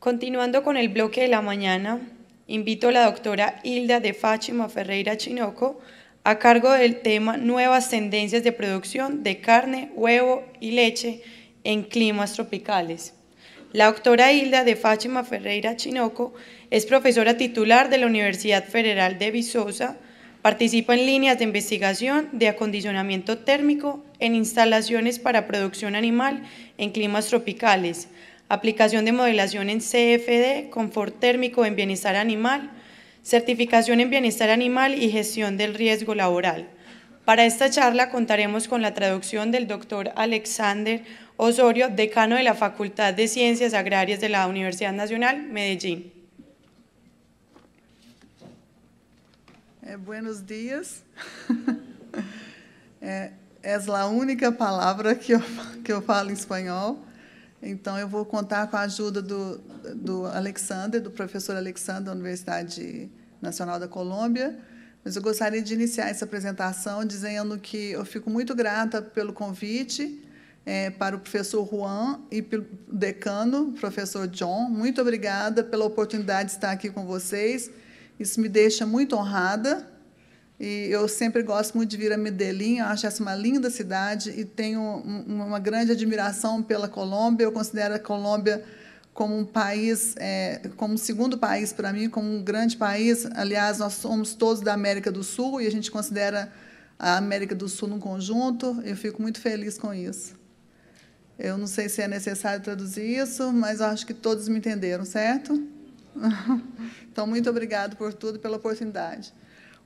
Continuando con el bloque de la mañana, invito a la doctora Hilda de Fátima Ferreira Chinoco a cargo del tema Nuevas tendencias de producción de carne, huevo y leche en climas tropicales. La doctora Hilda de Fátima Ferreira Chinoco es profesora titular de la Universidad Federal de Visosa, participa en líneas de investigación de acondicionamiento térmico en instalaciones para producción animal en climas tropicales, aplicación de modelación en CFD, confort térmico en bienestar animal, certificación en bienestar animal y gestión del riesgo laboral. Para esta charla contaremos con la traducción del doctor Alexander Osorio, decano de la Facultad de Ciencias Agrarias de la Universidad Nacional, Medellín. Eh, buenos días. Eh, es la única palabra que yo, que en español. Então, eu vou contar com a ajuda do, do Alexander, do professor Alexander, da Universidade Nacional da Colômbia. Mas eu gostaria de iniciar essa apresentação dizendo que eu fico muito grata pelo convite é, para o professor Juan e pelo decano, professor John. Muito obrigada pela oportunidade de estar aqui com vocês. Isso me deixa muito honrada e eu sempre gosto muito de vir a Medellín, acho essa uma linda cidade e tenho uma grande admiração pela Colômbia. Eu considero a Colômbia como um país, é, como um segundo país para mim, como um grande país. Aliás, nós somos todos da América do Sul e a gente considera a América do Sul num conjunto. Eu fico muito feliz com isso. Eu não sei se é necessário traduzir isso, mas acho que todos me entenderam, certo? Então, muito obrigado por tudo, pela oportunidade.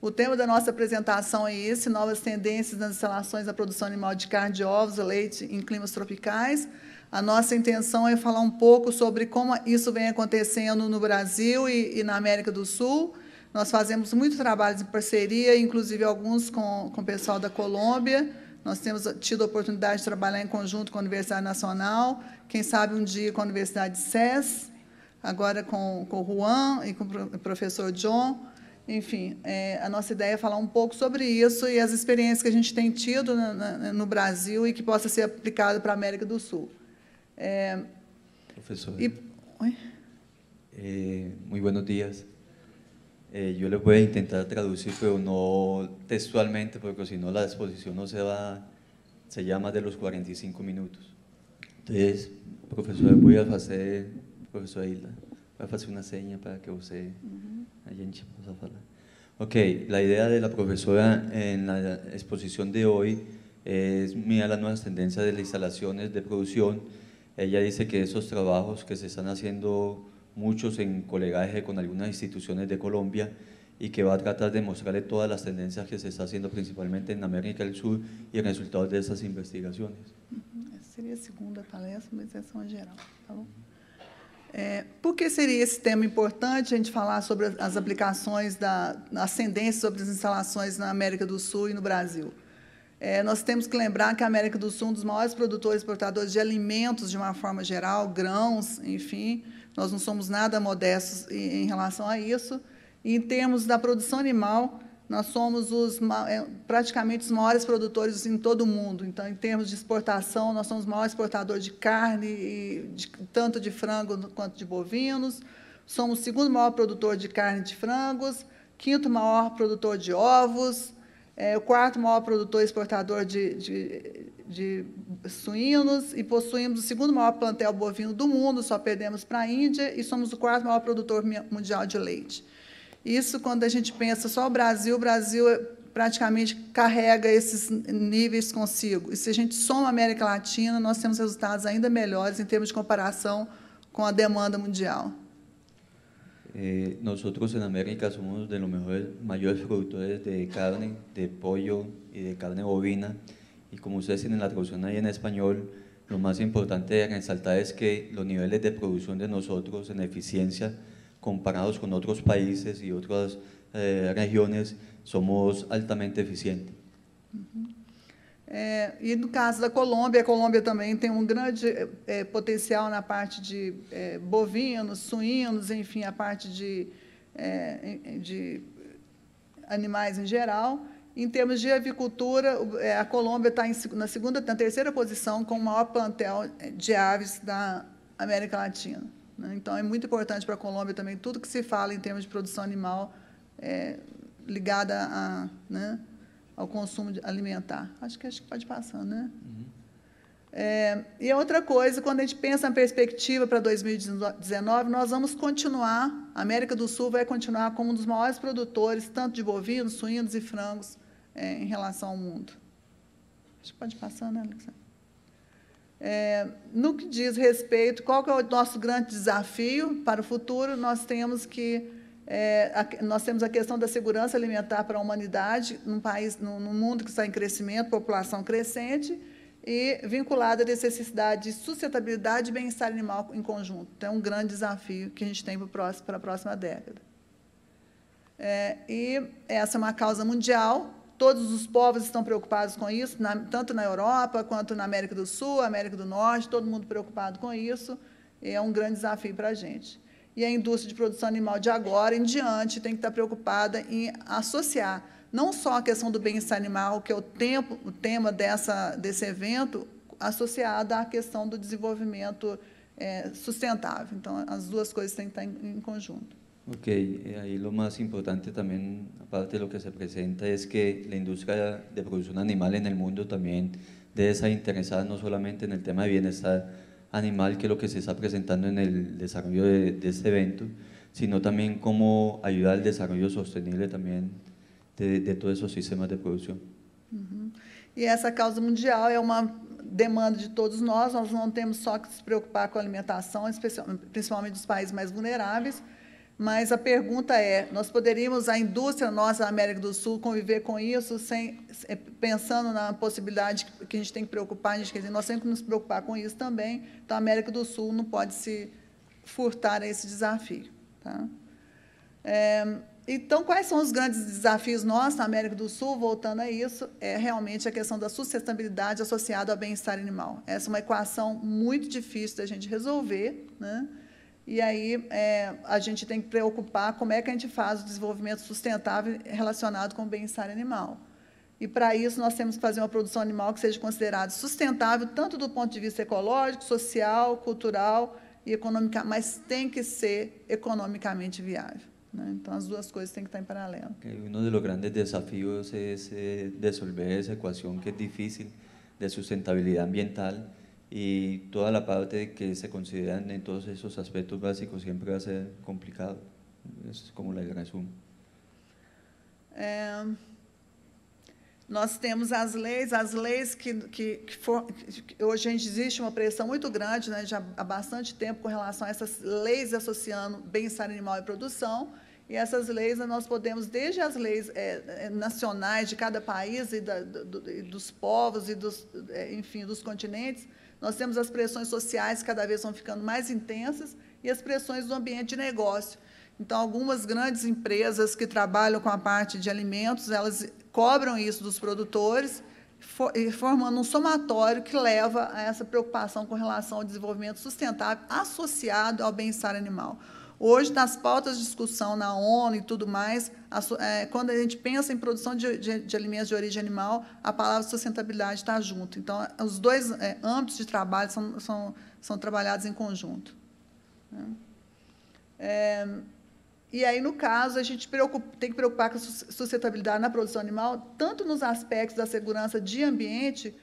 O tema da nossa apresentação é esse: novas tendências nas instalações da produção animal de carne de ovos e leite em climas tropicais. A nossa intenção é falar um pouco sobre como isso vem acontecendo no Brasil e, e na América do Sul. Nós fazemos muitos trabalhos em parceria, inclusive alguns com, com o pessoal da Colômbia. Nós temos tido a oportunidade de trabalhar em conjunto com a Universidade Nacional, quem sabe um dia com a Universidade SES, agora com, com o Juan e com o professor John. Enfim, é, a nossa ideia é falar um pouco sobre isso e as experiências que a gente tem tido na, na, no Brasil e que possa ser aplicado para a América do Sul. É, Professor. E, eh, muy buenos días. Eh, yo les voy a intentar traducir, pero no textualmente, porque si no la exposición no se va, se llama de los 45 minutos. Entonces, profesor, voy a hacer, profesor Hilda, voy a hacer una seña para que usted... Uh -huh. Ok, la idea de la profesora en la exposición de hoy es mirar las nuevas tendencias de las instalaciones de producción. Ella dice que esos trabajos que se están haciendo muchos en colegaje con algunas instituciones de Colombia y que va a tratar de mostrarle todas las tendencias que se está haciendo principalmente en América del Sur y el resultado de esas investigaciones. sería la segunda palestra, pero es en general, É, por que seria esse tema importante a gente falar sobre as aplicações da ascendência sobre as instalações na América do Sul e no Brasil? É, nós temos que lembrar que a América do Sul é um dos maiores produtores e exportadores de alimentos de uma forma geral, grãos, enfim. Nós não somos nada modestos em, em relação a isso. E, em termos da produção animal, nós somos os, é, praticamente os maiores produtores em todo o mundo. Então, em termos de exportação, nós somos o maior exportador de carne, e de, tanto de frango quanto de bovinos. Somos o segundo maior produtor de carne de frangos, quinto maior produtor de ovos, é, o quarto maior produtor exportador de, de, de suínos e possuímos o segundo maior plantel bovino do mundo, só perdemos para a Índia, e somos o quarto maior produtor mundial de leite. Isso quando a gente pensa só o Brasil, o Brasil praticamente carrega esses níveis consigo. E se a gente soma a América Latina, nós temos resultados ainda melhores em termos de comparação com a demanda mundial. Eh, nosotros en América somos de los mejores, mayores productores de carne, de pollo y de carne bovina. Y como ustedes tienen la traducción ahí en español, lo más importante de resaltar es que los niveles de producción de nosotros en eficiencia comparados con otros países y otras eh, regiões, somos altamente eficientes. Uhum. É, e no caso da Colômbia, a Colômbia também tem um grande é, potencial na parte de é, bovinos, suínos, enfim, a parte de, de animais em geral. Em termos de avicultura, a Colômbia está na segunda, na terceira posição com o maior plantel de aves da América Latina. Né? Então, é muito importante para a Colômbia também tudo que se fala em termos de produção animal é, ligada a, né, ao consumo alimentar. Acho que, acho que pode passar, né? Uhum. É, e outra coisa, quando a gente pensa na perspectiva para 2019, nós vamos continuar, a América do Sul vai continuar como um dos maiores produtores, tanto de bovinos, suínos e frangos, é, em relação ao mundo. Acho que pode passar, né, Alexandre? É, no que diz respeito, qual é o nosso grande desafio para o futuro? Nós temos que é, a, nós temos a questão da segurança alimentar para a humanidade, num país, num, num mundo que está em crescimento, população crescente, e vinculada à necessidade de sustentabilidade e bem-estar animal em conjunto. Então, é um grande desafio que a gente tem para, próximo, para a próxima década. É, e essa é uma causa mundial, Todos os povos estão preocupados com isso, na, tanto na Europa quanto na América do Sul, América do Norte, todo mundo preocupado com isso. É um grande desafio para a gente. E a indústria de produção animal de agora em diante tem que estar tá preocupada em associar não só a questão do bem-estar animal, que é o, tempo, o tema dessa, desse evento, associada à questão do desenvolvimento é, sustentável. Então, as duas coisas têm que estar tá em, em conjunto. Ok, eh, ahí lo más importante también, aparte de lo que se presenta, es que la industria de producción animal en el mundo también debe estar interesada no solamente en el tema de bienestar animal, que es lo que se está presentando en el desarrollo de, este evento, sino también cómo ayudar al desarrollo sostenible también de, todos esos sistemas de producción. Y e esa causa mundial es una demanda de todos nosotros. nós não temos só que se preocupar com alimentación, alimentação, especialmente, principalmente dos países más vulnerables, Mas a pergunta é: nós poderíamos, a indústria nossa da América do Sul, conviver com isso, sem, é, pensando na possibilidade que a gente tem que preocupar, a gente, quer dizer, nós temos que nos preocupar com isso também. Então, a América do Sul não pode se furtar a esse desafio. Tá? É, então, quais são os grandes desafios nossos na América do Sul, voltando a isso, é realmente a questão da sustentabilidade associada ao bem-estar animal. Essa é uma equação muito difícil da gente resolver, né? E aí é, a gente tem que preocupar como é que a gente faz o desenvolvimento sustentável relacionado com o bem-estar animal. E para isso nós temos que fazer uma produção animal que seja considerada sustentável, tanto do ponto de vista ecológico, social, cultural e econômica, mas tem que ser economicamente viável. Né? Então as duas coisas têm que estar em paralelo. Um dos grandes desafios é resolver eh, essa equação que é difícil de sustentabilidade ambiental y toda la parte que se consideran en todos esos aspectos básicos siempre va a ser complicado. Isso é como le resumo. É, eh, nós temos as leis, as leis que, que, que, for, que, hoje a gente existe uma pressão muito grande, né, já há bastante tempo, com relação a essas leis associando bem-estar animal e produção. E essas leis né, nós podemos, desde as leis é, nacionais de cada país e, da, do, e dos povos e dos, enfim, dos continentes, nós temos as pressões sociais que cada vez vão ficando mais intensas e as pressões do ambiente de negócio. Então, algumas grandes empresas que trabalham com a parte de alimentos, elas cobram isso dos produtores, formando um somatório que leva a essa preocupação com relação ao desenvolvimento sustentável associado ao bem-estar animal. Hoje, nas pautas de discussão na ONU e tudo mais, a, é, quando a gente pensa em produção de, de, de, alimentos de origem animal, a palavra sustentabilidade está junto. Então, é, os dois é, âmbitos de trabalho são, são, são trabalhados em conjunto. Né? É, e aí, no caso, a gente preocupa, tem que preocupar com a sustentabilidade na produção animal, tanto nos aspectos da segurança de ambiente,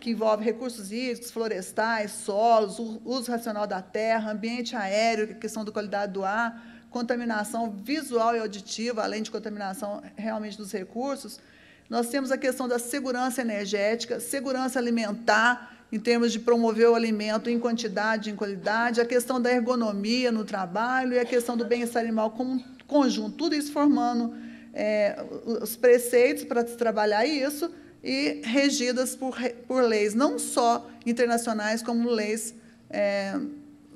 que envolve recursos hídricos, florestais, solos, uso racional da terra, ambiente aéreo, é questão da qualidade do ar, contaminação visual e auditiva, além de contaminação realmente dos recursos. Nós temos a questão da segurança energética, segurança alimentar, em termos de promover o alimento em quantidade, em qualidade, a questão da ergonomia no trabalho e a questão do bem-estar animal como um conjunto, tudo isso formando é, os preceitos para trabalhar isso e regidas por, por leis não só internacionais, como leis, é,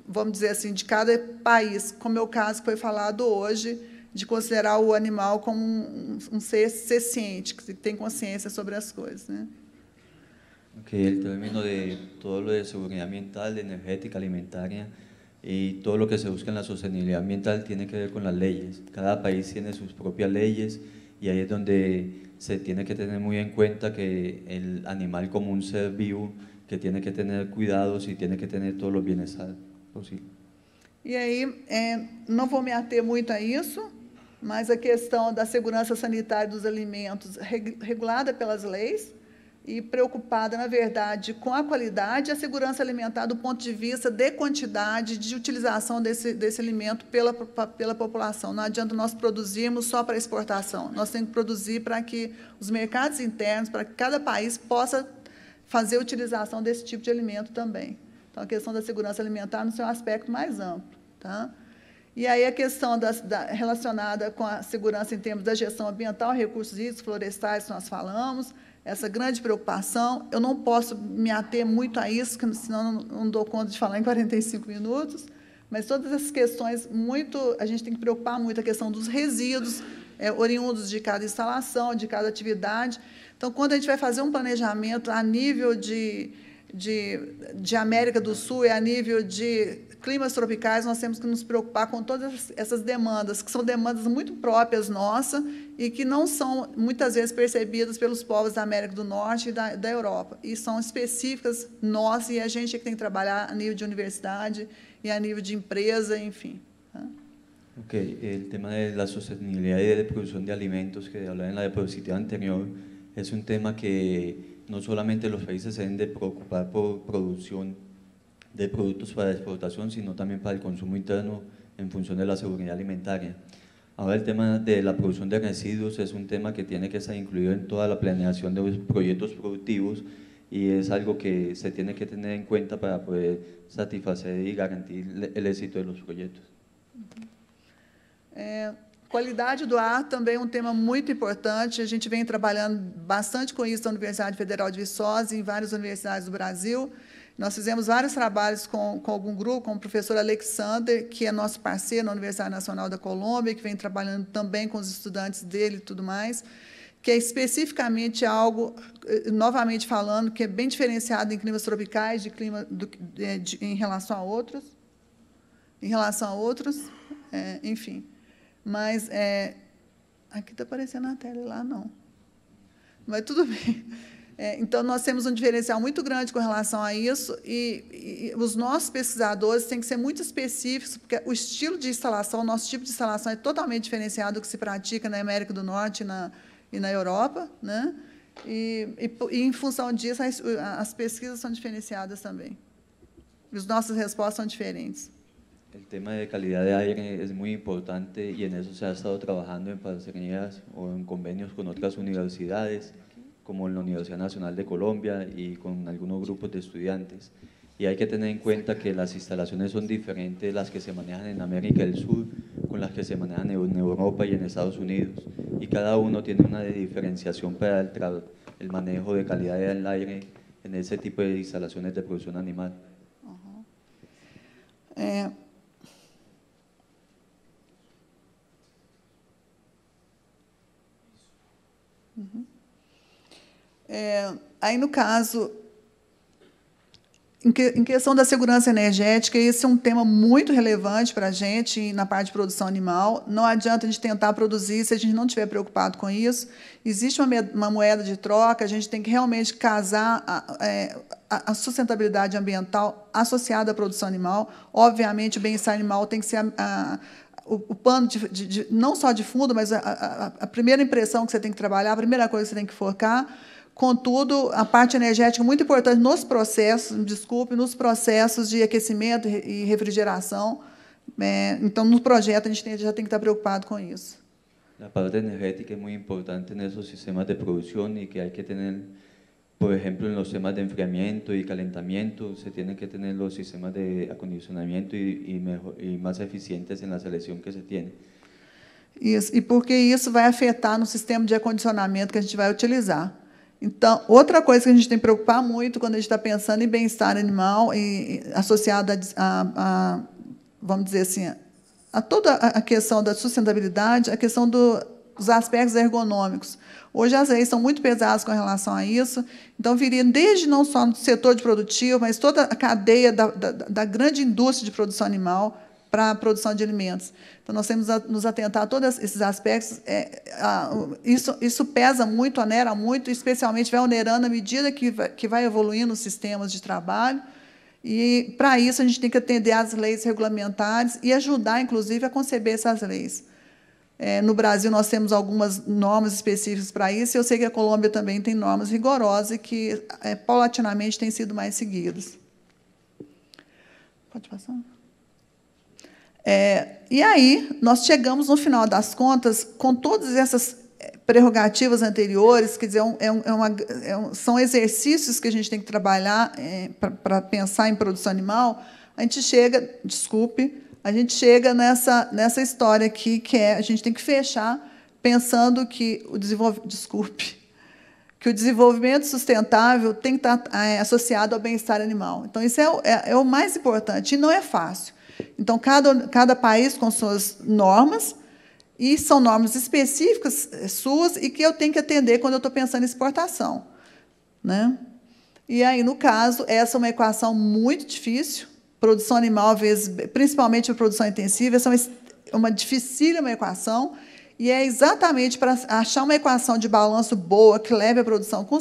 vamos dizer assim, de cada país, como é o caso que foi falado hoje, de considerar o animal como um, um ser, ciente, que tem consciência sobre as coisas. Né? que o término de todo lo de segurança ambiental, energética, alimentar e todo o que se busca na la ambiental tem a ver com as leis. Cada país tem suas próprias leis. Y ahí es donde se tiene que tener muy en cuenta que el animal como un ser vivo que tiene que tener cuidados y tiene que tener todos los bienestar posibles. E aí, eh, não vou me ater muito a isso, mas a questão da segurança sanitária dos alimentos, regulada pelas leis, e preocupada, na verdade, com a qualidade e a segurança alimentar do ponto de vista de quantidade de utilização desse, desse alimento pela, pela população. Não adianta nós produzirmos só para exportação. Nós temos que produzir para que os mercados internos, para que cada país possa fazer utilização desse tipo de alimento também. Então, a questão da segurança alimentar no seu aspecto mais amplo. Tá? E aí a questão da, da, relacionada com a segurança em termos da gestão ambiental, recursos hídricos, florestais, nós falamos, essa grande preocupação. Eu não posso me ater muito a isso, senão não dou conta de falar em 45 minutos. Mas todas essas questões, muito, a gente tem que preocupar muito a questão dos resíduos é, oriundos de cada instalação, de cada atividade. Então, quando a gente vai fazer um planejamento a nível de, de, de América do Sul e a nível de climas tropicais, nós temos que nos preocupar com todas essas demandas, que são demandas muito próprias nossas e que não são muitas vezes percebidas pelos povos da América do Norte e da, da Europa, e são específicas nossas, e a gente é que tem que trabalhar a nível de universidade e a nível de empresa, enfim. Tá? Ok, el tema de la sostenibilidad y de producción de alimentos que hablaba en la diapositiva anterior es un tema que no solamente los países se deben de preocupar por producción de productos para exportación, sino también para el consumo interno en función de la seguridad alimentaria. Ahora el tema de la producción de residuos es un tema que tiene que estar incluido en toda la planeación de los proyectos productivos y es algo que se tiene que tener en cuenta para poder satisfacer y garantir el éxito de los proyectos. La eh, qualidade do ar também um tema muito importante. A gente vem trabalhando bastante com isso na Universidade Federal de Viçosa y e em várias universidades do Brasil. Nós fizemos vários trabalhos com, com algum grupo, com o professor Alexander, que é nosso parceiro na Universidade Nacional da Colômbia, que vem trabalhando também com os estudantes dele e tudo mais, que é especificamente algo, eh, novamente falando, que é bem diferenciado em climas tropicais de clima do, de, eh, de, em relação a outros, em relação a outros, é, enfim. Mas é, aqui está aparecendo a tela, lá não. Mas tudo bem. É, então, nós temos um diferencial muito grande com relação a isso, e, e, os nossos pesquisadores têm que ser muito específicos, porque o estilo de instalação, o nosso tipo de instalação é totalmente diferenciado do que se pratica na América do Norte e na, e na Europa. Né? E, e, e, em função disso, as, as pesquisas são diferenciadas também. As nossas respostas são diferentes. O tema de qualidade de aire é muito importante e nisso se ha estado trabalhando em parcerias ou em convenios com outras universidades. como en la Universidad Nacional de Colombia y con algunos grupos de estudiantes. Y hay que tener en cuenta que las instalaciones son diferentes las que se manejan en América del Sur con las que se manejan en Europa y en Estados Unidos. Y cada uno tiene una diferenciación para el, manejo de calidad del aire en ese tipo de instalaciones de producción animal. Eh, É, aí, no caso, em, que, em questão da segurança energética, esse é um tema muito relevante para a gente na parte de produção animal. Não adianta a gente tentar produzir se a gente não estiver preocupado com isso. Existe uma, uma moeda de troca, a gente tem que realmente casar a, é, a, a sustentabilidade ambiental associada à produção animal. Obviamente, o bem-estar animal tem que ser a, o, o, pano de, de, de, não só de fundo, mas a, a, a, primeira impressão que você tem que trabalhar, a primeira coisa que você tem que focar. Contudo, a parte energética é muito importante nos processos, desculpe, nos processos de aquecimento e refrigeração. É, então, no projeto, a gente tem, já tem que estar preocupado com isso. A parte energética é muito importante nesses sistemas de produção e que há que ter, por exemplo, nos temas de enfriamento e calentamento, se tem que ter os sistemas de acondicionamento e, e, e mais eficientes na seleção que se tem. Isso, e porque isso vai afetar no sistema de acondicionamento que a gente vai utilizar. Então, outra coisa que a gente tem que preocupar muito quando a gente está pensando em bem-estar animal, e, associado a, a, vamos dizer assim, a toda a questão da sustentabilidade, a questão do, dos aspectos ergonômicos. Hoje as leis são muito pesadas com relação a isso, então viria desde não só no setor de produtivo, mas toda a cadeia da, da, da grande indústria de produção animal, para a produção de alimentos. Então, nós temos que nos atentar a todos esses aspectos. É, a, isso, isso pesa muito, onera muito, especialmente vai onerando à medida que vai, que vai evoluindo os sistemas de trabalho. E, para isso, a gente tem que atender às leis regulamentares e ajudar, inclusive, a conceber essas leis. É, no Brasil, nós temos algumas normas específicas para isso, e eu sei que a Colômbia também tem normas rigorosas que, é, paulatinamente, têm sido mais seguidas. Pode passar? É, e aí, nós chegamos, no final das contas, com todas essas é, prerrogativas anteriores, quer dizer, é um, é, é uma, é um, são exercícios que a gente tem que trabalhar para pensar em produção animal, a gente chega, desculpe, a gente chega nessa, nessa história aqui que é a gente tem que fechar pensando que o desenvolvimento, desculpe, que o desenvolvimento sustentável tem que estar tá, associado ao bem-estar animal. Então, isso é é, é o mais importante, e não é fácil. Então, cada, cada país com suas normas, e são normas específicas eh, suas e que eu tenho que atender quando eu estou pensando em exportação. Né? E aí, no caso, essa é uma equação muito difícil. Produção animal, vezes, principalmente a produção intensiva, essa é uma, uma dificílima equação e é exatamente para achar uma equação de balanço boa que leve a produção com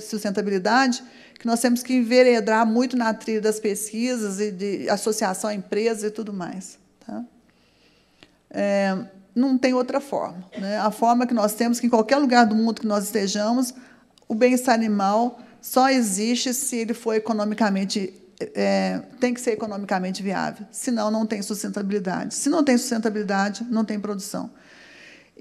sustentabilidade que nós temos que enveredar muito na trilha das pesquisas e de associação a empresas e tudo mais. Tá? É, não tem outra forma. Né? A forma que nós temos, que em qualquer lugar do mundo que nós estejamos, o bem-estar animal só existe se ele for economicamente é, tem que ser economicamente viável, senão não tem sustentabilidade. Se não tem sustentabilidade, não tem produção.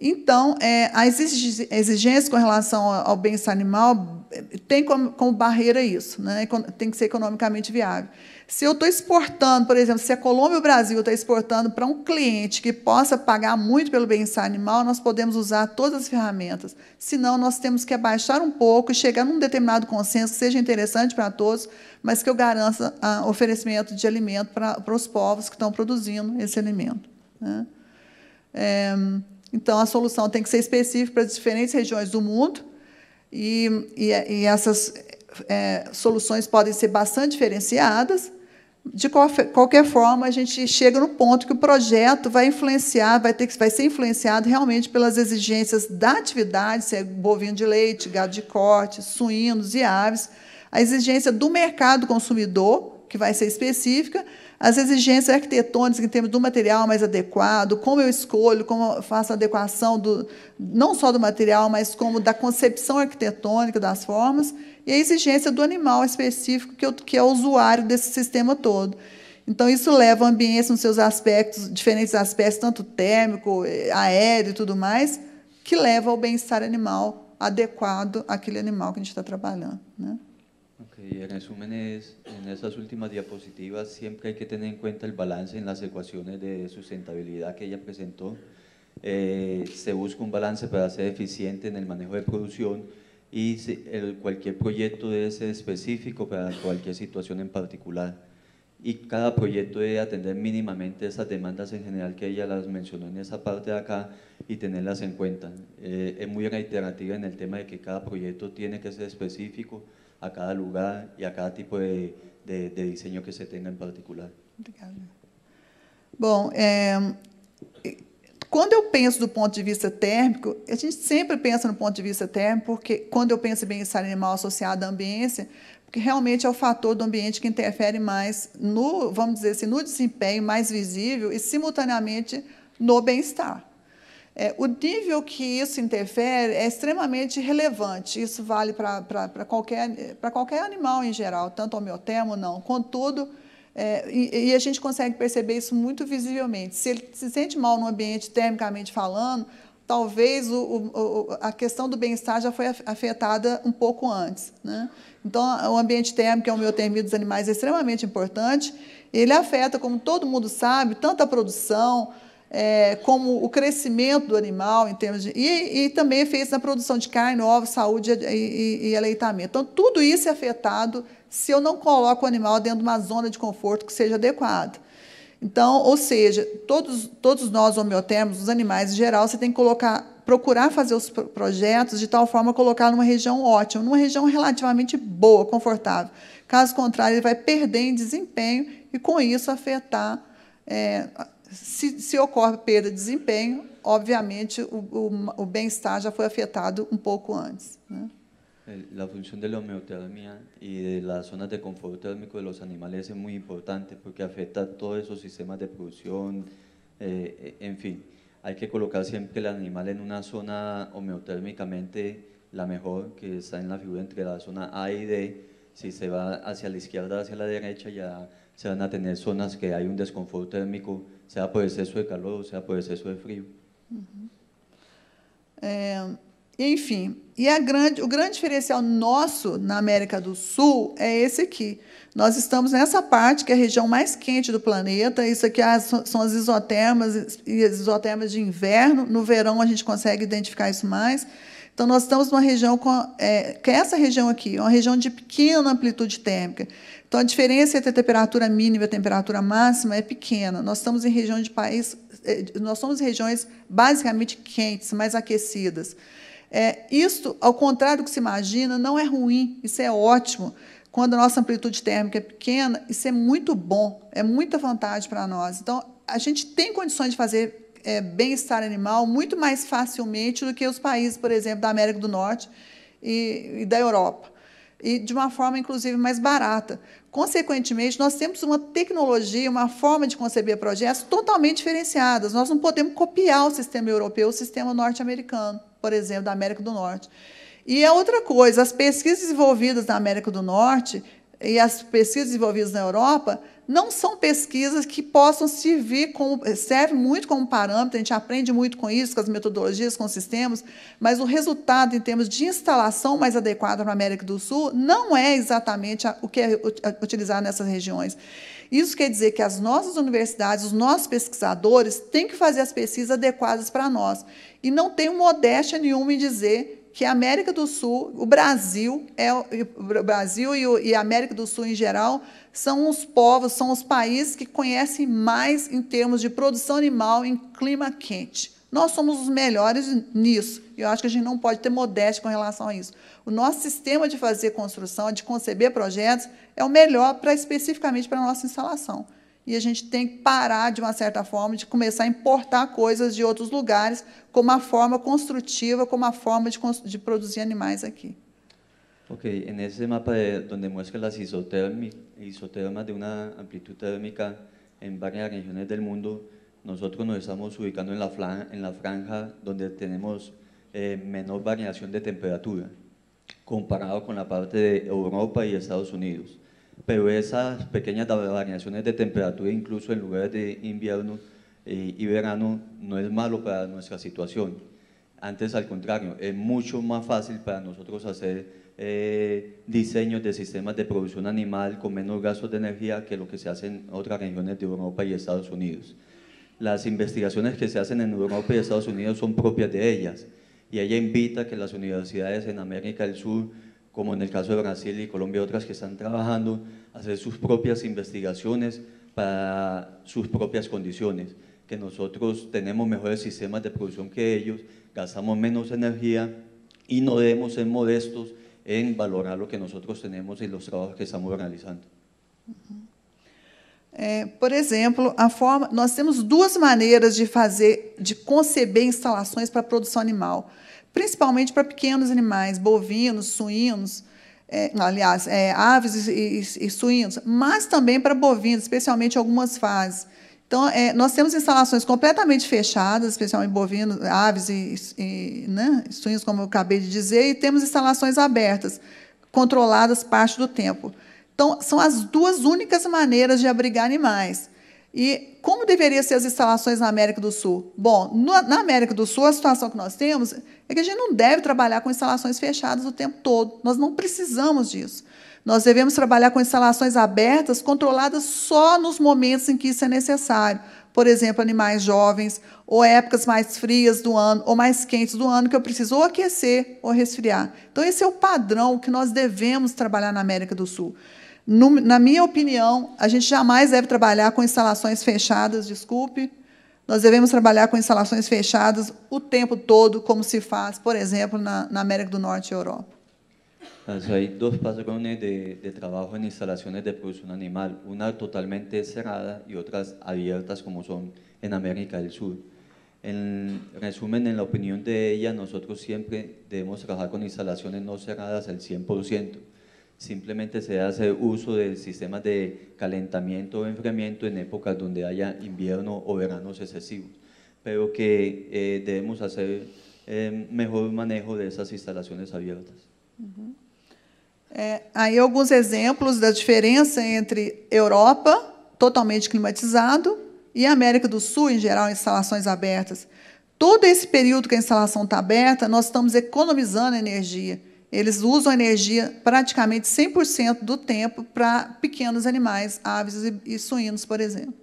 Então, é, a exigência com relação ao bem-estar animal é, tem como, como, barreira isso, né? tem que ser economicamente viável. Se eu estou exportando, por exemplo, se a Colômbia e o Brasil estão tá exportando para um cliente que possa pagar muito pelo bem-estar animal, nós podemos usar todas as ferramentas. Senão, nós temos que abaixar um pouco e chegar num determinado consenso que seja interessante para todos, mas que eu garanta o ah, oferecimento de alimento para, para os povos que estão produzindo esse alimento. Né? É, então, a solução tem que ser específica para as diferentes regiões do mundo e, e, e essas é, soluções podem ser bastante diferenciadas. De qualquer forma, a gente chega no ponto que o projeto vai influenciar, vai ter que vai ser influenciado realmente pelas exigências da atividade, se é bovino de leite, gado de corte, suínos e aves, a exigência do mercado consumidor, que vai ser específica, as exigências arquitetônicas em termos do material mais adequado, como eu escolho, como eu faço a adequação do, não só do material, mas como da concepção arquitetônica das formas, e a exigência do animal específico que, eu, que é o usuário desse sistema todo. Então, isso leva a ambiência nos seus aspectos, diferentes aspectos, tanto térmico, eh, aéreo e tudo mais, que leva ao bem-estar animal adequado àquele animal que a gente está trabalhando. Né? en resumen es, en esas últimas diapositivas siempre hay que tener en cuenta el balance en las ecuaciones de sustentabilidad que ella presentó. Eh, se busca un balance para ser eficiente en el manejo de producción y cualquier proyecto debe ser específico para cualquier situación en particular. Y cada proyecto debe atender mínimamente esas demandas en general que ella las mencionó en esa parte de acá y tenerlas en cuenta. Eh, es muy reiterativa en el tema de que cada proyecto tiene que ser específico, a cada lugar y a cada tipo de, de, de diseño que se tenga en particular. Obrigada. Bom, é, quando eu penso do ponto de vista térmico, a gente sempre pensa no ponto de vista térmico, porque quando eu penso em bem-estar animal associado à ambiência, porque realmente é o fator do ambiente que interfere mais no, vamos dizer assim, no desempenho mais visível e simultaneamente no bem-estar. É, o nível que isso interfere é extremamente relevante. Isso vale para qualquer, qualquer animal em geral, tanto ou não. Contudo, é, e, e, a gente consegue perceber isso muito visivelmente. Se ele se sente mal no ambiente, termicamente falando, talvez o, o, a questão do bem-estar já foi afetada um pouco antes. Né? Então, o ambiente térmico, que é o miotermia dos animais, é extremamente importante. Ele afeta, como todo mundo sabe, tanto a produção, é, como o crescimento do animal em termos de. E, e também efeitos na produção de carne, ovos, saúde e, e, e aleitamento. Então, tudo isso é afetado se eu não coloco o animal dentro de uma zona de conforto que seja adequada. Então, ou seja, todos, todos nós homeotermos, os animais em geral, você tem que colocar, procurar fazer os projetos de tal forma colocar numa região ótima, numa região relativamente boa, confortável. Caso contrário, ele vai perder em desempenho e com isso afetar é, Si ocurre ocorre perda de desempeño, obviamente el bienestar ya fue afectado un um poco antes. Eh, la función de la homeotermia y de las zonas de confort térmico de los animales es muy importante porque afecta a todos esos sistemas de producción, eh, eh, en fin. Hay que colocar siempre el animal en una zona homeotérmicamente la mejor, que está en la figura entre la zona A y D. Si se va hacia la izquierda, hacia la derecha, ya se van a tener zonas que hay un desconfort térmico sea por excesso de calor, sea por excesso de frio. Uhum. É, enfim, e a grande, o grande diferencial nosso na América do Sul é esse aqui. Nós estamos nessa parte, que é a região mais quente do planeta. Isso aqui é são as isotermas e as isotermas de inverno. No verão a gente consegue identificar isso mais. Então, nós estamos numa região com, é, que é essa região aqui, é uma região de pequena amplitude térmica. Então, a diferença entre a temperatura mínima e a temperatura máxima é pequena. Nós estamos em região de país, é, nós somos regiões basicamente quentes, mais aquecidas. É, isto, ao contrário do que se imagina, não é ruim, isso é ótimo. Quando a nossa amplitude térmica é pequena, isso é muito bom, é muita vantagem para nós. Então, a gente tem condições de fazer é, bem-estar animal muito mais facilmente do que os países, por exemplo, da América do Norte e, e da Europa. E de uma forma, inclusive, mais barata. Consequentemente, nós temos uma tecnologia, uma forma de conceber projetos totalmente diferenciadas. Nós não podemos copiar o sistema europeu, o sistema norte-americano, por exemplo, da América do Norte. E é outra coisa, as pesquisas desenvolvidas na América do Norte e as pesquisas desenvolvidas na Europa não são pesquisas que possam servir como serve muito como parâmetro, a gente aprende muito com isso, com as metodologias, com os sistemas, mas o resultado em termos de instalação mais adequada para a América do Sul não é exatamente o que é utilizado nessas regiões. Isso quer dizer que as nossas universidades, os nossos pesquisadores têm que fazer as pesquisas adequadas para nós. E não tenho modéstia nenhuma em dizer que a América do Sul, o Brasil, é, o Brasil e, o, e, a América do Sul em geral, são os povos, são os países que conhecem mais em termos de produção animal em clima quente. Nós somos os melhores nisso. E eu acho que a gente não pode ter modéstia com relação a isso. O nosso sistema de fazer construção, de conceber projetos, é o melhor para especificamente para a nossa instalação e a gente tem que parar, de uma certa forma, de começar a importar coisas de outros lugares como uma forma construtiva, como uma forma de, de produzir animais aqui. Ok, en ese mapa de, donde muestra las isotermas de una amplitud térmica en varias regiones del mundo, nosotros nos estamos ubicando en la, flan, en la franja donde tenemos eh, menor variación de temperatura comparado con la parte de Europa y Estados Unidos. pero esas pequeñas variaciones de temperatura, incluso en lugares de invierno eh, y verano, no es malo para nuestra situación. Antes, al contrario, es mucho más fácil para nosotros hacer eh, diseños de sistemas de producción animal con menos gastos de energía que lo que se hace en otras regiones de Europa y Estados Unidos. Las investigaciones que se hacen en Europa y Estados Unidos son propias de ellas y ella invita a que las universidades en América del Sur como en el caso de Brasil y Colombia, otras que están trabajando, hacer sus propias investigaciones para sus propias condiciones, que nosotros tenemos mejores sistemas de producción que ellos, gastamos menos energía y no debemos ser modestos en valorar lo que nosotros tenemos y los trabajos que estamos realizando. Eh, por ejemplo, a forma, nós temos duas maneiras de fazer, de conceber instalações para produção animal. principalmente para pequenos animais, bovinos, suínos, é, aliás, é, aves e, e, e, suínos, mas também para bovinos, especialmente algumas fases. Então, é, nós temos instalações completamente fechadas, especialmente bovinos, aves e, e né, suínos, como eu acabei de dizer, e temos instalações abertas, controladas parte do tempo. Então, são as duas únicas maneiras de abrigar animais. E como deveriam ser as instalações na América do Sul? Bom, no, na América do Sul, a situação que nós temos é que a gente não deve trabalhar com instalações fechadas o tempo todo. Nós não precisamos disso. Nós devemos trabalhar com instalações abertas, controladas só nos momentos em que isso é necessário. Por exemplo, animais jovens, ou épocas mais frias do ano, ou mais quentes do ano, que eu preciso ou aquecer ou resfriar. Então, esse é o padrão que nós devemos trabalhar na América do Sul. No, na minha opinião, a gente jamais deve trabalhar com instalações fechadas, desculpe. Nós devemos trabalhar com instalações fechadas o tempo todo, como se faz, por exemplo, na, na América do Norte e Europa. Há ah, dois padrões de, de, em instalações de produção animal, uma totalmente cerrada e outras abertas, como são em América do Sul. En resumen, en la opinión de ella, nosotros siempre debemos trabajar con instalaciones no cerradas al 100% simplemente se hace uso del sistema de calentamiento o enfriamiento en épocas donde haya invierno o veranos excesivos, pero que eh, debemos hacer eh, mejor manejo dessas instalações abertas. Uhum. É, aí alguns exemplos da diferença entre Europa, totalmente climatizado, e América do Sul, em geral, instalações abertas. Todo esse período que a instalação está aberta, nós estamos economizando energia. Eles usam energia praticamente 100% do tempo para pequenos animais, aves e, e suínos, por exemplo.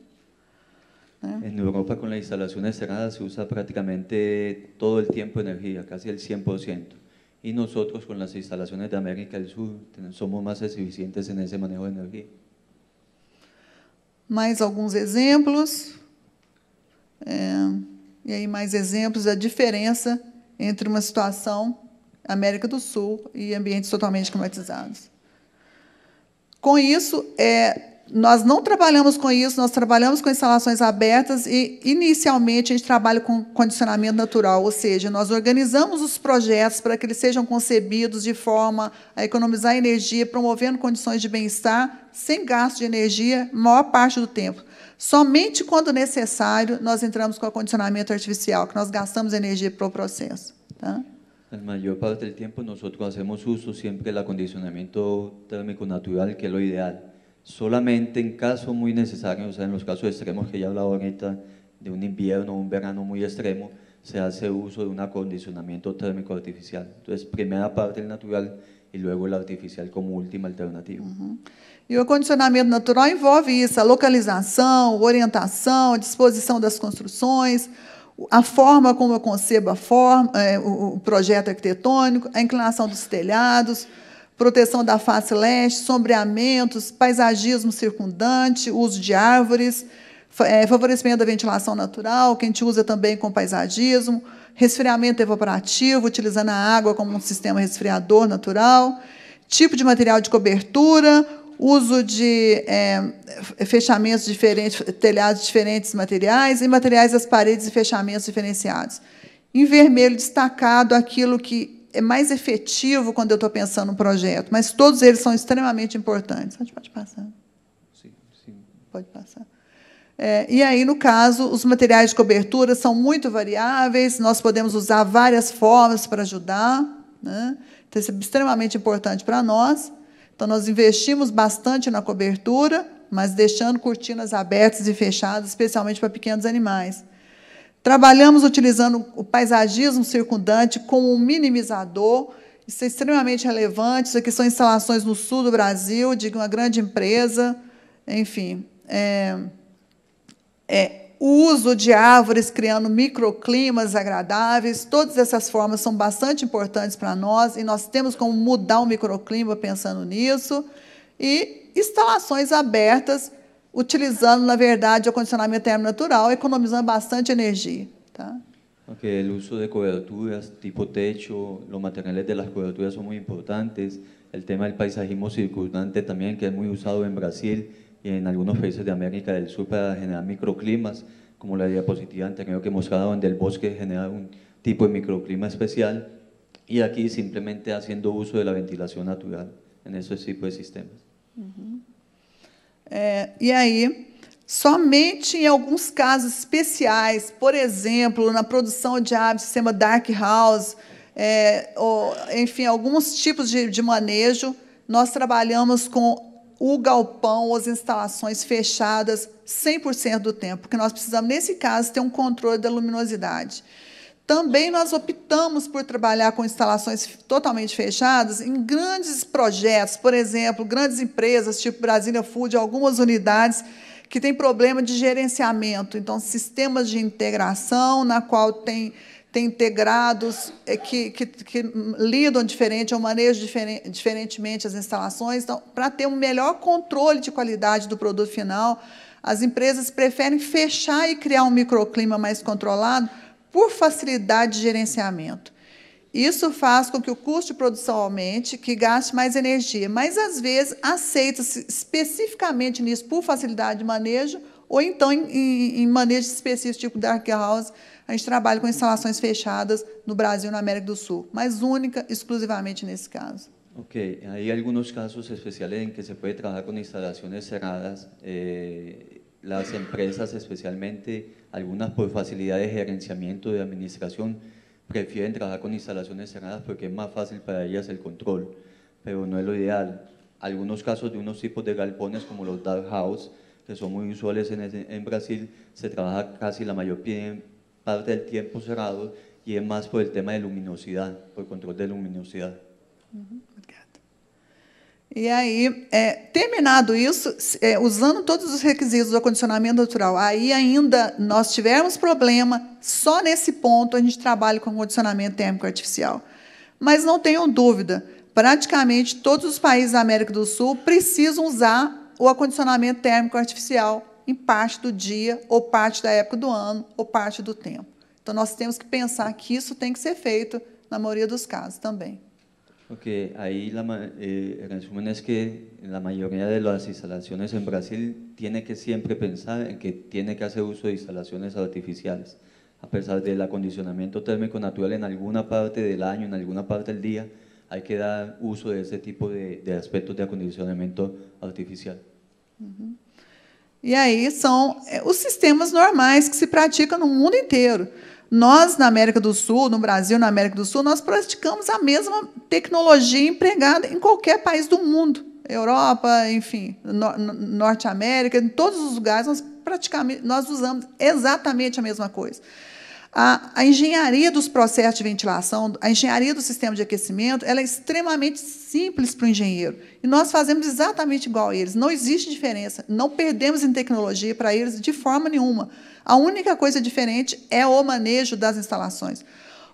Né? Europa, com as instalações cerradas, se usa praticamente todo o tempo energia, quase el 100%. E nós, com as instalações da América do Sul, somos mais eficientes en ese manejo de energia. Mais alguns exemplos. Eh, e aí, mais exemplos da diferença entre uma situação América do Sul e ambientes totalmente climatizados. Com isso, é, nós não trabalhamos com isso, nós trabalhamos com instalações abertas e, inicialmente, a gente trabalha com condicionamento natural, ou seja, nós organizamos os projetos para que eles sejam concebidos de forma a economizar energia, promovendo condições de bem-estar, sem gasto de energia, maior parte do tempo. Somente quando necessário, nós entramos com o acondicionamento artificial, que nós gastamos energia para o processo. Tá? La mayor parte del tiempo nosotros hacemos uso siempre del acondicionamiento térmico natural, que es lo ideal. Solamente en casos muy necesarios, o sea, en los casos extremos que ya he hablado ahorita, de un invierno o un verano muy extremo, se hace uso de un acondicionamiento térmico artificial. Entonces, primera parte el natural y luego el artificial como última alternativa. Y el acondicionamiento natural envolve eso, localización, orientación, disposición de das construcciones... a forma como eu concebo a forma, é, o projeto arquitetônico, a inclinação dos telhados, proteção da face leste, sombreamentos, paisagismo circundante, uso de árvores, é, favorecimento da ventilação natural, que a gente usa também com paisagismo, resfriamento evaporativo, utilizando a água como um sistema resfriador natural, tipo de material de cobertura, uso de é, fechamentos diferentes, telhados diferentes materiais, e materiais das paredes e fechamentos diferenciados. Em vermelho, destacado aquilo que é mais efetivo quando eu estou pensando no projeto, mas todos eles são extremamente importantes. Pode, pode passar. Sim, sim. Pode passar. É, e aí, no caso, os materiais de cobertura são muito variáveis, nós podemos usar várias formas para ajudar, né? então, isso é extremamente importante para nós. Então, nós investimos bastante na cobertura, mas deixando cortinas abertas e fechadas, especialmente para pequenos animais. Trabalhamos utilizando o paisagismo circundante como um minimizador. Isso é extremamente relevante. Isso aqui são instalações no sul do Brasil, de uma grande empresa. Enfim, é, é o uso de árvores criando microclimas agradáveis, todas essas formas são bastante importantes para nós e nós temos como mudar o microclima pensando nisso. E instalações abertas, utilizando, na verdade, o condicionamento térmico natural, economizando bastante energia. Tá? Okay, o uso de coberturas tipo techo, os materiais de las coberturas son muy importantes, el tema del paisajismo circundante también, que es muy usado en Brasil y en algunos países de América del Sur para generar microclimas, como la diapositiva anterior que mostraba, donde el bosque genera un tipo de microclima especial, y aquí simplemente haciendo uso de la ventilación natural en esos tipos de sistemas. Uhum. É, e aí, somente em alguns casos especiais, por exemplo, na produção de aves, sistema dark house, é, ou, enfim, alguns tipos de, de manejo, nós trabalhamos com o galpão, as instalações fechadas 100% do tempo, porque nós precisamos, nesse caso, ter um controle da luminosidade. Também nós optamos por trabalhar com instalações totalmente fechadas em grandes projetos, por exemplo, grandes empresas, tipo Brasília Food, algumas unidades que têm problema de gerenciamento. Então, sistemas de integração, na qual tem tem integrados é, que, que, que, lidam diferente, ou manejam diferente, diferentemente as instalações. Então, para ter um melhor controle de qualidade do produto final, as empresas preferem fechar e criar um microclima mais controlado por facilidade de gerenciamento. Isso faz com que o custo de produção aumente, que gaste mais energia, mas às vezes aceita-se especificamente nisso por facilidade de manejo ou então, em, em, em manejo específico, tipo Dark House, a gente trabalha com instalações fechadas no Brasil e na América do Sul, mas única, exclusivamente nesse caso. Ok, há alguns casos especiales em que se pode trabalhar com instalações cerradas. Eh, empresas, especialmente algumas por facilidade de gerenciamento de administração prefieren trabalhar com instalações cerradas porque é mais fácil para elas el controle mas não é o ideal. Algunos casos de unos tipos de galpones como los dark house que son muy usuales en, en Brasil, se trabaja casi la mayor parte del tiempo cerrado y es más por el tema de luminosidad, por control de luminosidad. Uhum, obrigada. E aí, é, terminado isso, é, usando todos os requisitos do acondicionamento natural, aí ainda nós tivermos problema, só nesse ponto a gente trabalha com condicionamento térmico artificial. Mas não tenham dúvida, praticamente todos os países da América do Sul precisam usar o acondicionamento térmico artificial em parte do dia, ou parte da época do ano, ou parte do tempo. Então, nós temos que pensar que isso tem que ser feito na maioria dos casos também. Porque aí, la, eh, é que a maioria das instalações em Brasil tem que sempre pensar em que tem que fazer uso de instalações artificiales. A pesar del acondicionamiento térmico natural em alguma parte do ano, em alguma parte do dia, há que dar uso de ese tipo de, de aspectos de acondicionamento artificial. Uhum. E aí são é, os sistemas normais que se praticam no mundo inteiro. Nós, na América do Sul, no Brasil, na América do Sul, nós praticamos a mesma tecnologia empregada em qualquer país do mundo. Europa, enfim, no, Norte América, em todos os lugares, nós, praticamente, nós usamos exatamente a mesma coisa. A, a, engenharia dos processos de ventilação, a engenharia do sistema de aquecimento, ela é extremamente simples para o engenheiro. E nós fazemos exatamente igual a eles. Não existe diferença. Não perdemos em tecnologia para eles de forma nenhuma. A única coisa diferente é o manejo das instalações.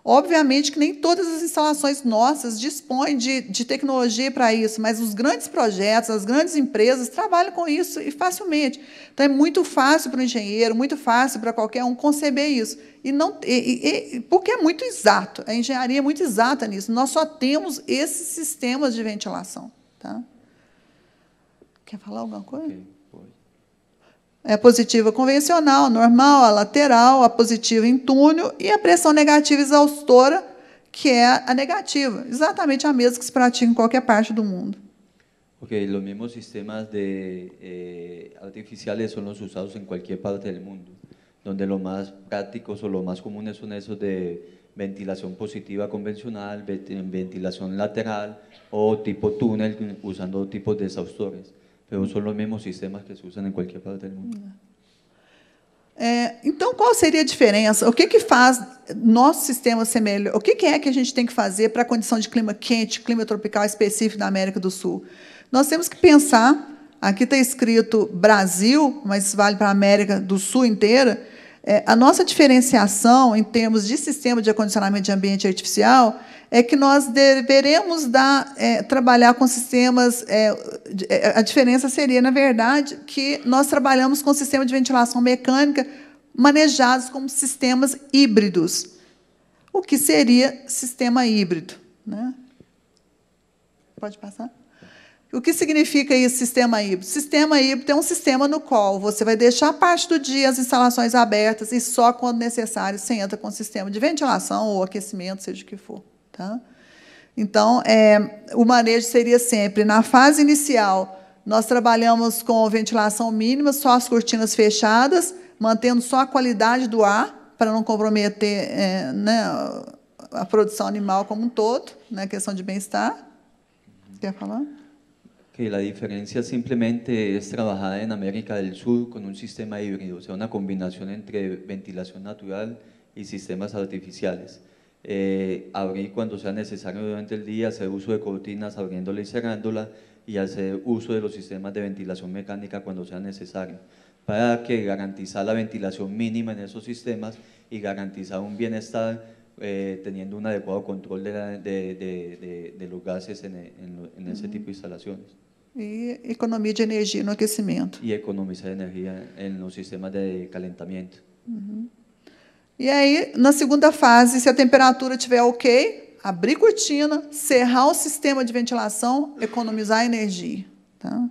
Obviamente que nem todas as instalações nossas dispõem de, de tecnologia para isso, mas os grandes projetos, as grandes empresas trabalham com isso e facilmente. Então é muito fácil para o engenheiro, muito fácil para qualquer um conceber isso. E não, e, e, porque é muito exato, a engenharia é muito exata nisso. Nós só temos esses sistemas de ventilação. Tá? Quer falar alguma coisa? Okay é positiva convencional, normal, a lateral, a positiva em túnel e a pressão negativa exaustora, que é a negativa. Exatamente a mesma que se pratica em qualquer parte do mundo. Ok, os mesmos sistemas de, eh, artificiales são os usados em qualquer parte do mundo, onde os mais práticos ou os mais comunes são esses de ventilação positiva convencional, ventilação lateral ou tipo túnel, usando tipos de exaustores. Então, são os mesmos sistemas que se usam em qualquer parte do mundo. É, então, qual seria a diferença? O que, que faz nosso sistema ser melhor? O que, que é que a gente tem que fazer para a condição de clima quente, clima tropical específico da América do Sul? Nós temos que pensar. Aqui está escrito Brasil, mas isso vale para a América do Sul inteira. É, a nossa diferenciação em termos de sistema de acondicionamento de ambiente artificial é que nós deveremos dar, é, trabalhar com sistemas. É, é, a diferença seria, na verdade, que nós trabalhamos com sistema de ventilação mecânica manejados como sistemas híbridos. O que seria sistema híbrido? Né? Pode passar? O que significa isso, sistema híbrido? Sistema híbrido é um sistema no qual você vai deixar parte do dia as instalações abertas e só quando necessário você entra com o sistema de ventilação ou aquecimento, seja o que for. Tá? Então, é, o manejo seria sempre, na fase inicial, nós trabalhamos com ventilação mínima, só as cortinas fechadas, mantendo só a qualidade do ar, para não comprometer é, né, a produção animal como um todo, né, questão de bem-estar. Quer falar? que a diferença simplesmente é trabalhar na América do Sul com um sistema híbrido, ou seja, uma combinação entre ventilação natural e sistemas artificiais. Eh, abrir cuando sea necesario durante el día, hacer uso de cortinas abriéndola y cerrándola y hacer uso de los sistemas de ventilación mecánica cuando sea necesario, para que garantizar la ventilación mínima en esos sistemas y garantizar un bienestar eh, teniendo un adecuado control de, los gases en, ese tipo de instalaciones. Y economía de en Y aquecimiento. Y economizar en los sistemas de calentamiento. E aí, na segunda fase, se a temperatura estiver ok, abrir cortina, cerrar o sistema de ventilação, economizar energia. Tá?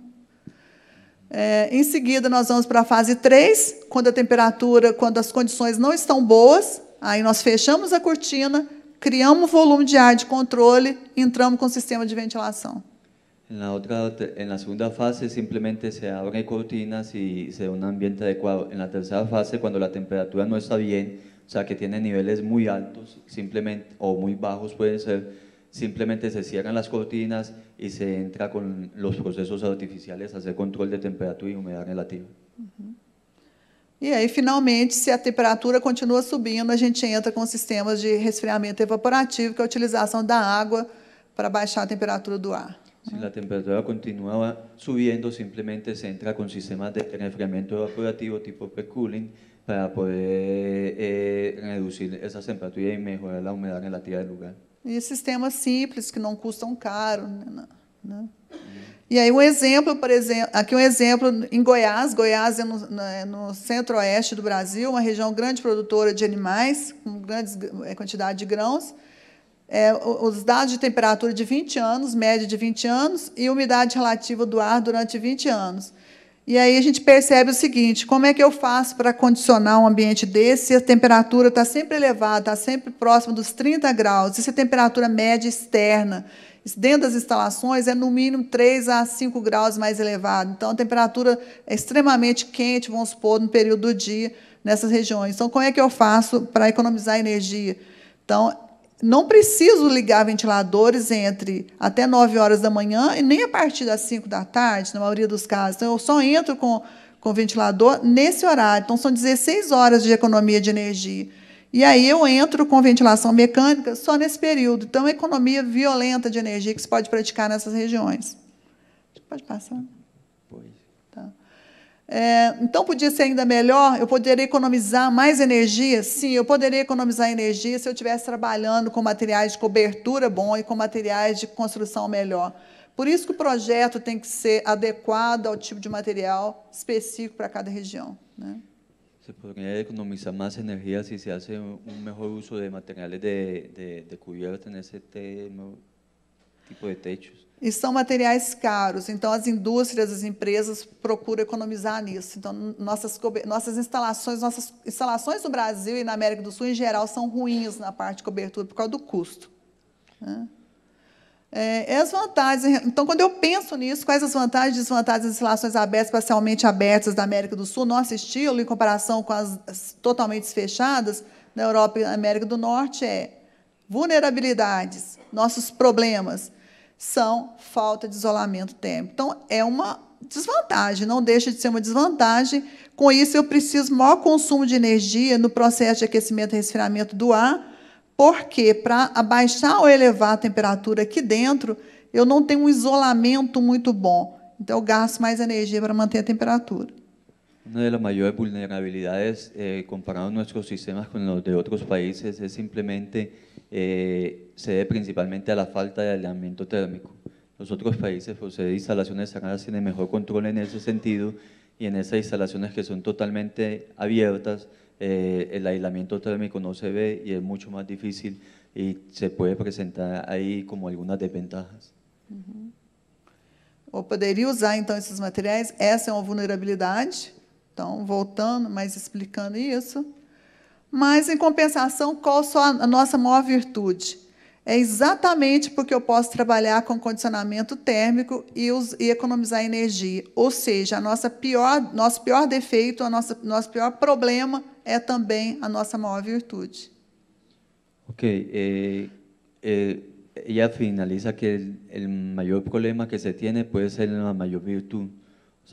É, em seguida, nós vamos para a fase 3, quando a temperatura, quando as condições não estão boas, aí nós fechamos a cortina, criamos volume de ar de controle, entramos com o sistema de ventilação. Na outra, na segunda fase simplesmente se abrem cortinas e se um ambiente adequado. Na terceira fase, quando a temperatura não está bem o sea, que tiene niveles muy altos simplemente, o muy bajos puede ser, simplemente se cierran las cortinas y se entra con los procesos artificiales a hacer control de temperatura y humedad relativa. Y e ahí finalmente, si a temperatura continua subindo, a gente entra con sistemas de resfriamento evaporativo, que es la utilização da água para baixar a temperatura do ar. Si la temperatura continúa subiendo, simplemente se entra con sistemas de enfriamiento evaporativo tipo pre-cooling, para poder eh, reduzir essas temperaturas e melhorar a umidade relativa do lugar. E sistemas simples que não custam caro. Né? Né? né? E aí um exemplo, por exemplo, aqui um exemplo em Goiás, Goiás é no, né, no centro-oeste do Brasil, uma região grande produtora de animais, com grande é, quantidade de grãos. É, os dados de temperatura de 20 anos, média de 20 anos, e umidade relativa do ar durante 20 anos. E aí a gente percebe o seguinte: como é que eu faço para condicionar um ambiente desse se a temperatura está sempre elevada, está sempre próximo dos 30 graus, e se a temperatura média externa dentro das instalações é no mínimo 3 a 5 graus mais elevado. Então, a temperatura é extremamente quente, vamos supor, no período do dia nessas regiões. Então, como é que eu faço para economizar energia? Então, não preciso ligar ventiladores entre até 9 horas da manhã e nem a partir das 5 da tarde, na maioria dos casos. Então, eu só entro com, com ventilador nesse horário. Então, são 16 horas de economia de energia. E aí eu entro com ventilação mecânica só nesse período. Então, é economia violenta de energia que se pode praticar nessas regiões. Pode passar. É, então podia ser ainda melhor, eu poderia economizar mais energia? Sim, eu poderia economizar energia se eu estivesse trabalhando com materiais de cobertura bom e com materiais de construção melhor. Por isso que o projeto tem que ser adequado ao tipo de material específico para cada região. Né? Se poderia economizar mais energia se se faz um melhor uso de materiais de, de, de nesse tipo de techos. E são materiais caros, então as indústrias, as empresas procuram economizar nisso. Então, nossas, nossas instalações, nossas instalações no Brasil e na América do Sul, em geral, são ruins na parte de cobertura por causa do custo. Né? É, as vantagens. Então, quando eu penso nisso, quais as vantagens e desvantagens das instalações abertas, parcialmente abertas da América do Sul, nosso estilo, em comparação com as, as totalmente fechadas na Europa e na América do Norte, é vulnerabilidades, nossos problemas são falta de isolamento térmico. Então, é uma desvantagem, não deixa de ser uma desvantagem. Com isso, eu preciso maior consumo de energia no processo de aquecimento e resfriamento do ar, porque para abaixar ou elevar a temperatura aqui dentro, eu não tenho um isolamento muito bom. Então, eu gasto mais energia para manter a temperatura. Una de las mayores vulnerabilidades eh, comparando nuestros sistemas con los de otros países es é simplemente Eh, se debe principalmente a la falta de aislamiento térmico. Los otros países poseen pues, eh, instalaciones sagradas tienen mejor control en ese sentido y en esas instalaciones que son totalmente abiertas, eh, el aislamiento térmico no se ve y es mucho más difícil y se puede presentar ahí como algunas desventajas. o usar entonces esses materiais? Essa é uma vulnerabilidade. Então, voltando, mas explicando eso. Mas, em compensação, qual só a nossa maior virtude? É exatamente porque eu posso trabalhar com condicionamento térmico e, os, e economizar energia. Ou seja, a nossa pior, nosso pior defeito, o nosso pior problema é também a nossa maior virtude. Ok. Eh, eh finaliza que o maior problema que se tem pode ser a maior virtude.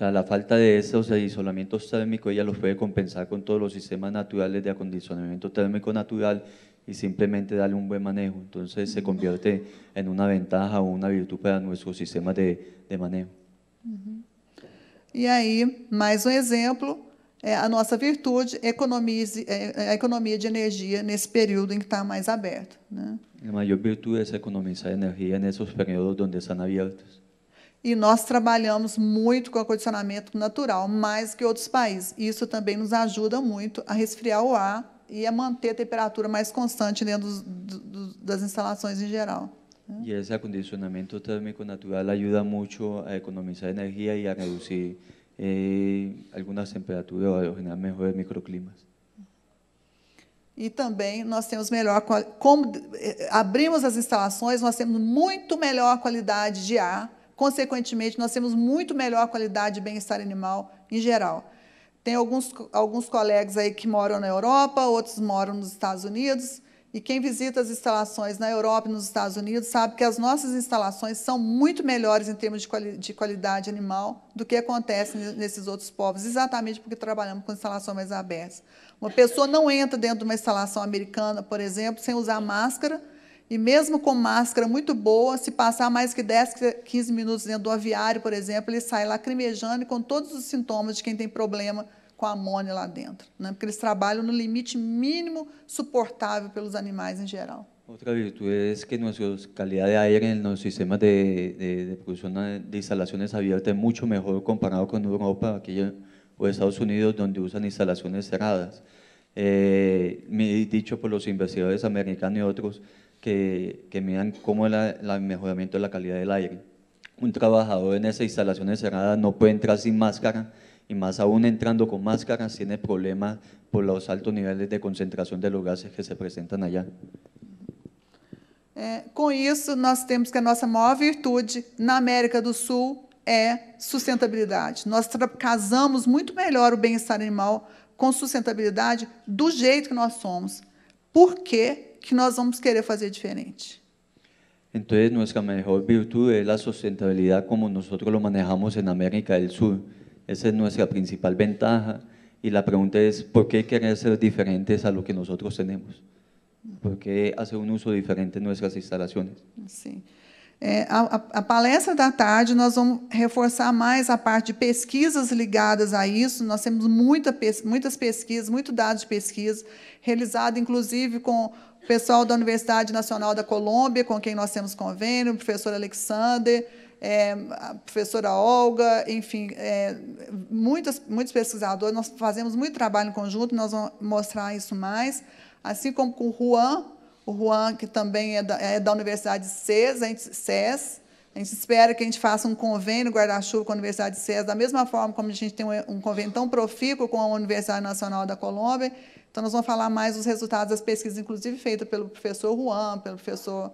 la falta de esos isolamiento térmicos ella los puede compensar con todos los sistemas naturales de acondicionamiento térmico natural y simplemente darle un buen manejo. Entonces se convierte en una ventaja o una virtud para nuestro sistema de, de manejo. Y ahí, más un um ejemplo, exemplo, é a nossa virtude economize, la a economia de energia nesse período em que está más abierto Né? virtud maior virtud es economizar en esos períodos donde están abiertos. E nós trabalhamos muito com acondicionamento natural, mais que outros países. Isso também nos ajuda muito a resfriar o ar e a manter a temperatura mais constante dentro dos, das instalações em geral. Né? E esse acondicionamento térmico natural ajuda muito a economizar energia e a reduzir eh, algunas temperaturas o a originar microclimas. E também nós temos melhor. Como eh, abrimos as instalações, nós temos muito melhor qualidade de ar Consequentemente, nós temos muito melhor qualidade de bem-estar animal em geral. Tem alguns, alguns colegas aí que moram na Europa, outros moram nos Estados Unidos. E quem visita as instalações na Europa e nos Estados Unidos sabe que as nossas instalações são muito melhores em termos de, quali de qualidade animal do que acontece nesses outros povos, exatamente porque trabalhamos com instalações mais abertas. Uma pessoa não entra dentro de uma instalação americana, por exemplo, sem usar máscara e mesmo com máscara muito boa, se passar mais que 10, 15 minutos dentro do aviário, por exemplo, ele sai lacrimejando e com todos os sintomas de quem tem problema com a amônia lá dentro. Né? Porque eles trabalham no limite mínimo suportável pelos animais em geral. Outra virtude é que nuestra calidad de aire en los sistemas de, de, de instalações de é muito melhor comparado com comparado Europa aqui ou Estados Unidos, onde usam instalações cerradas. Eh, dicho por os investigadores americanos e outros que, que midan cómo es la, el mejoramiento de la calidad del aire. Un trabajador en esas instalaciones cerradas no puede entrar sin máscara y más aún entrando con máscaras tiene problemas por los altos niveles de concentração de gases que se apresentam allá. É, com isso, nós temos que a nossa maior virtude na América do Sul é sustentabilidade. Nós casamos muito melhor o bem-estar animal com sustentabilidade do jeito que nós somos. Por quê? que nós vamos querer fazer diferente. Então, nossa melhor virtude é a sustentabilidade, como nós lo manejamos na América Sul. Essa é a nossa principal ventaja E a pergunta é ¿por que querer ser diferentes a lo que nós temos? ¿Por que fazer um uso diferente en nossas instalações? Sim. É, a, a, palestra da tarde nós vamos reforçar mais a parte de pesquisas ligadas a isso. Nós temos muita, muitas pesquisas, muito dados de pesquisa, realizado inclusive com pessoal da Universidade Nacional da Colômbia, com quem nós temos convênio, o professor Alexander, é, a professora Olga, enfim, é, muitos pesquisadores, nós fazemos muito trabalho em conjunto, nós vamos mostrar isso mais, assim como com o Juan, o Juan, que também é da, é da Universidade CES, a gente, CES, a gente espera que a gente faça um convênio guarda-chuva com a Universidade de César, da mesma forma como a gente tem um convênio tão profícuo com a Universidade Nacional da Colômbia. Então, nós vamos falar mais dos resultados das pesquisas, inclusive feitas pelo professor Juan, pelo professor,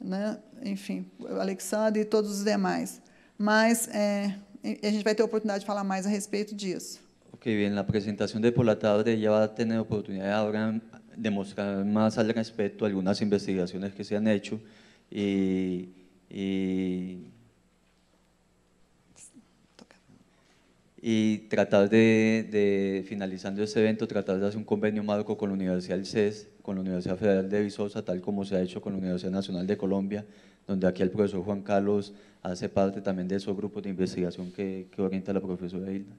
né, enfim, Alexandre e todos os demais. Mas é, a gente vai ter a oportunidade de falar mais a respeito disso. Ok, bem, na apresentação de por la tarde já vai ter a oportunidade agora de mostrar mais a respeito algumas investigações que se han hecho e, e... y tratar de, finalizando este evento, tratar de hacer un convenio marco con la Universidad del CES, con la Universidad Federal de Visosa, tal como se ha hecho con la Universidad Nacional de Colombia, donde aquí el profesor Juan Carlos hace parte también de esos grupos de investigación que, orienta la profesora Hilda.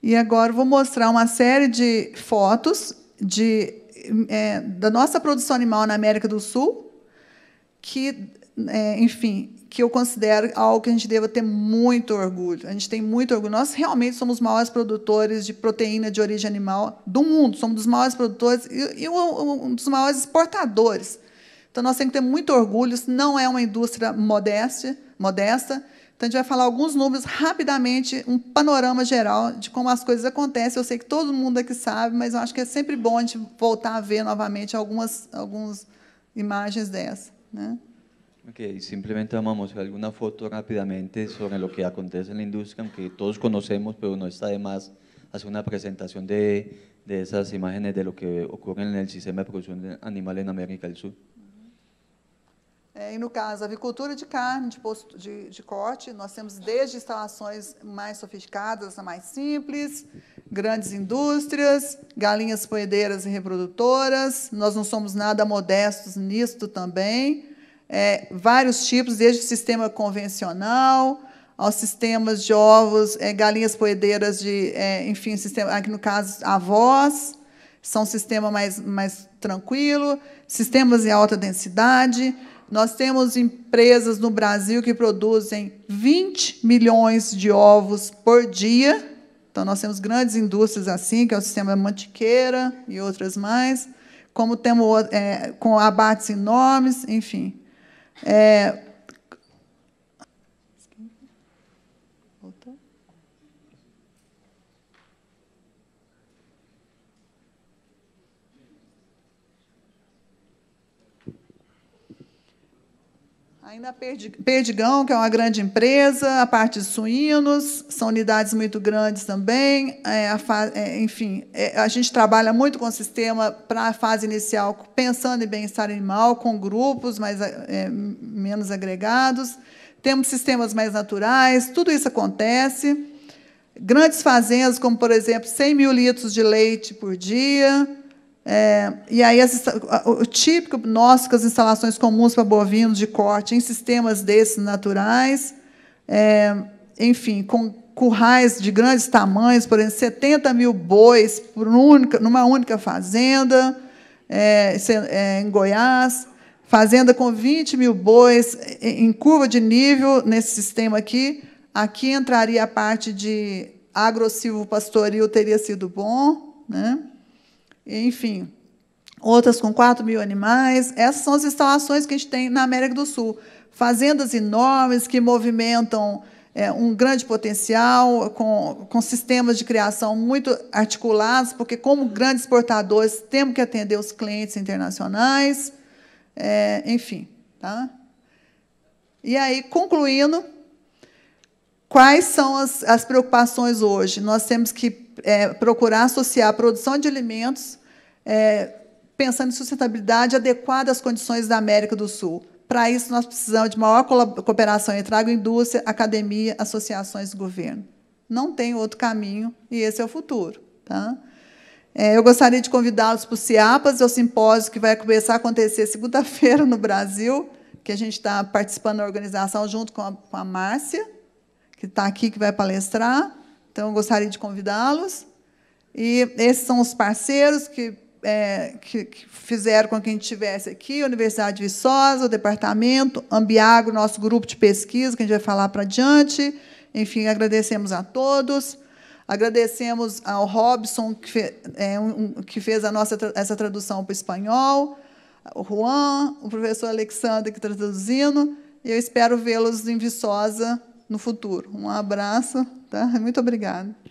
E ahora voy a mostrar una serie de fotos de, eh, nuestra producción producción animal en América do Sul, que é, enfim, que eu considero algo que a gente deva ter muito orgulho. A gente tem muito orgulho. Nós realmente somos os maiores produtores de proteína de origem animal do mundo, somos dos maiores produtores e, e um dos maiores exportadores. Então, nós temos que ter muito orgulho, isso não é uma indústria modesta, modesta. Então, a gente vai falar alguns números rapidamente, um panorama geral de como as coisas acontecem. Eu sei que todo mundo aqui sabe, mas eu acho que é sempre bom a gente voltar a ver novamente algumas, algumas imagens dessa. Né? Ok, simplemente vamos a mostrar alguna foto rápidamente sobre lo que acontece en la industria, aunque todos conocemos, pero no está de más hacer una presentación de, de esas imágenes de lo que ocurre en el sistema de producción animal en América del Sur. É, e no caso, a avicultura de carne, de, posto, de, de, corte, nós temos desde instalações mais sofisticadas a mais simples, grandes indústrias, galinhas poedeiras e reprodutoras. Nós não somos nada modestos nisto também é, vários tipos, desde o sistema convencional aos sistemas de ovos, é, galinhas poedeiras de, é, enfim, sistema, aqui no caso, avós, são um sistema mais, mais tranquilo, sistemas em alta densidade. Nós temos empresas no Brasil que produzem 20 milhões de ovos por dia. Então, nós temos grandes indústrias assim, que é o sistema Mantiqueira e outras mais, como temos é, com abates enormes, enfim. É, Ainda Perdigão, que é uma grande empresa, a parte de suínos, são unidades muito grandes também. É, fa... é, enfim, é, a gente trabalha muito com o sistema para a fase inicial, pensando em bem-estar animal, com grupos mais, é, menos agregados. Temos sistemas mais naturais, tudo isso acontece. Grandes fazendas, como, por exemplo, 100 mil litros de leite por dia, é, e aí as, o típico nosso que as instalações comuns para bovinos de corte em sistemas desses naturais, é, enfim, com currais de grandes tamanhos, por exemplo, 70 mil bois por única, numa única fazenda, é, é em Goiás, fazenda com 20 mil bois em curva de nível nesse sistema aqui. Aqui entraria a parte de agressivo pastoril, teria sido bom, né? enfim, outras com 4 mil animais. Essas são as instalações que a gente tem na América do Sul. Fazendas enormes que movimentam é, um grande potencial, com, com sistemas de criação muito articulados, porque, como grandes exportadores, temos que atender os clientes internacionais, é, enfim. Tá? E aí, concluindo, Quais são as, as preocupações hoje? Nós temos que é, procurar associar a produção de alimentos, é, pensando em sustentabilidade adequada às condições da América do Sul. Para isso, nós precisamos de maior cooperação entre agroindústria, academia, associações e governo. Não tem outro caminho, e esse é o futuro. Tá? É, eu gostaria de convidá-los para o CIAPAS, é o simpósio que vai começar a acontecer segunda-feira no Brasil, que a gente está participando da organização junto com a, com a Márcia que está aqui, que vai palestrar. Então, eu gostaria de convidá-los. E esses são os parceiros que, é, que, que, fizeram com que a gente estivesse aqui, a Universidade de Viçosa, o Departamento, AMBIAGO, nosso grupo de pesquisa, que a gente vai falar para adiante. Enfim, agradecemos a todos. Agradecemos ao Robson, que, fe, é, um, que fez a nossa, essa tradução para o espanhol, o Juan, o professor Alexandre, que está traduzindo. E eu espero vê-los em Viçosa no futuro. Um abraço, tá? Muito obrigada.